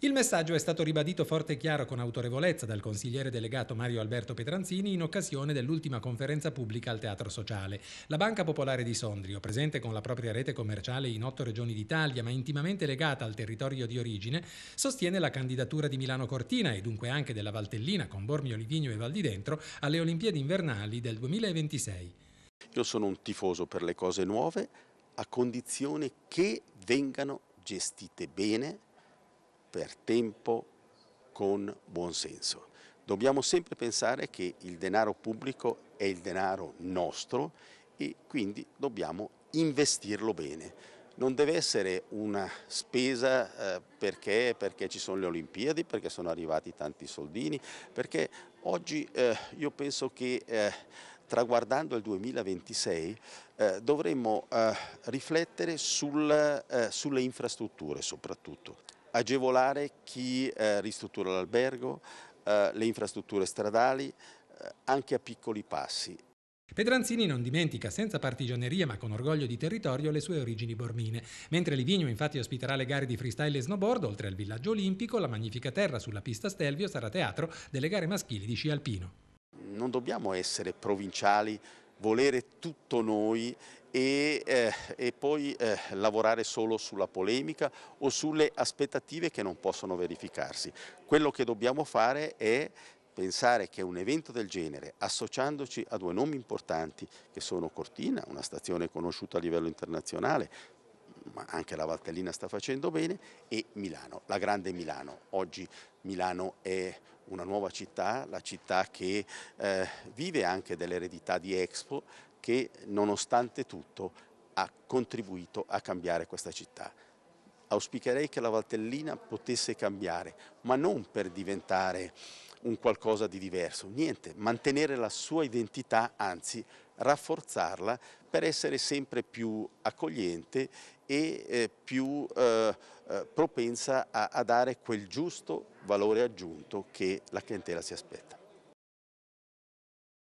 Il messaggio è stato ribadito forte e chiaro con autorevolezza dal consigliere delegato Mario Alberto Petranzini in occasione dell'ultima conferenza pubblica al Teatro Sociale. La Banca Popolare di Sondrio, presente con la propria rete commerciale in otto regioni d'Italia ma intimamente legata al territorio di origine, sostiene la candidatura di Milano Cortina e dunque anche della Valtellina con Bormio Livigno e Val Dentro alle Olimpiadi invernali del 2026. Io sono un tifoso per le cose nuove a condizione che vengano gestite bene per tempo con buon senso. Dobbiamo sempre pensare che il denaro pubblico è il denaro nostro e quindi dobbiamo investirlo bene. Non deve essere una spesa eh, perché, perché, ci sono le Olimpiadi, perché sono arrivati tanti soldini, perché oggi eh, io penso che eh, traguardando il 2026 dovremmo riflettere sul, sulle infrastrutture soprattutto agevolare chi eh, ristruttura l'albergo, eh, le infrastrutture stradali, eh, anche a piccoli passi. Pedranzini non dimentica, senza partigianeria ma con orgoglio di territorio, le sue origini bormine. Mentre Livigno infatti ospiterà le gare di freestyle e snowboard, oltre al villaggio olimpico, la magnifica terra sulla pista Stelvio sarà teatro delle gare maschili di sci alpino. Non dobbiamo essere provinciali, volere tutto noi e, eh, e poi eh, lavorare solo sulla polemica o sulle aspettative che non possono verificarsi. Quello che dobbiamo fare è pensare che un evento del genere, associandoci a due nomi importanti che sono Cortina, una stazione conosciuta a livello internazionale, ma anche la Valtellina sta facendo bene, e Milano, la grande Milano. Oggi Milano è una nuova città, la città che eh, vive anche dell'eredità di Expo, che nonostante tutto ha contribuito a cambiare questa città. Auspicherei che la Valtellina potesse cambiare, ma non per diventare un qualcosa di diverso, niente, mantenere la sua identità, anzi rafforzarla per essere sempre più accogliente e eh, più eh, eh, propensa a, a dare quel giusto valore aggiunto che la clientela si aspetta.